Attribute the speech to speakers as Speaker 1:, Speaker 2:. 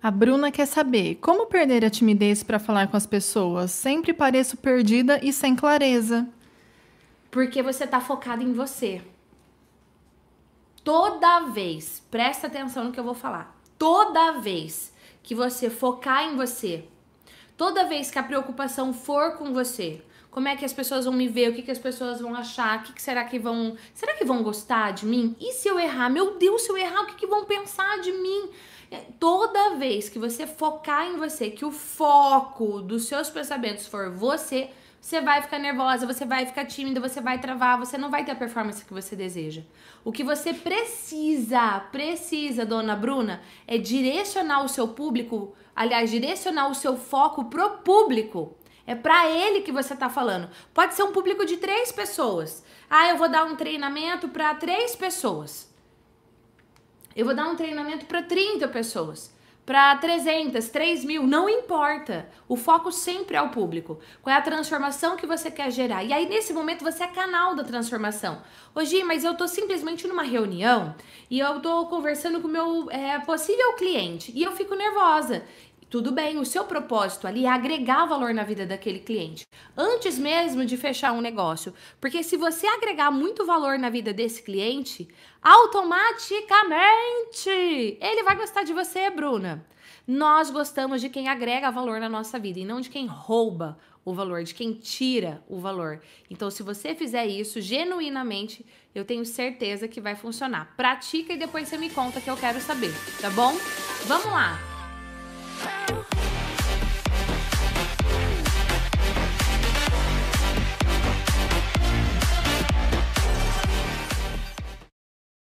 Speaker 1: A Bruna quer saber como perder a timidez para falar com as pessoas. Sempre pareço perdida e sem clareza. Porque você tá focado em você. Toda vez, presta atenção no que eu vou falar. Toda vez que você focar em você, toda vez que a preocupação for com você, como é que as pessoas vão me ver, o que, que as pessoas vão achar, o que, que será que vão. Será que vão gostar de mim? E se eu errar? Meu Deus, se eu errar, o que, que vão pensar de mim? É, toda vez que você focar em você, que o foco dos seus pensamentos for você, você vai ficar nervosa, você vai ficar tímida, você vai travar, você não vai ter a performance que você deseja. O que você precisa, precisa, dona Bruna, é direcionar o seu público, aliás, direcionar o seu foco pro público. É para ele que você tá falando. Pode ser um público de três pessoas. Ah, eu vou dar um treinamento para três pessoas. Eu vou dar um treinamento para 30 pessoas, para 300, 3 mil, não importa. O foco sempre é o público. Qual é a transformação que você quer gerar? E aí, nesse momento, você é canal da transformação. Hoje, mas eu estou simplesmente numa reunião e eu estou conversando com o meu é, possível cliente e eu fico nervosa. Tudo bem, o seu propósito ali é agregar valor na vida daquele cliente, antes mesmo de fechar um negócio. Porque se você agregar muito valor na vida desse cliente, automaticamente ele vai gostar de você, Bruna. Nós gostamos de quem agrega valor na nossa vida e não de quem rouba o valor, de quem tira o valor. Então, se você fizer isso genuinamente, eu tenho certeza que vai funcionar. Pratica e depois você me conta que eu quero saber, tá bom? Vamos lá!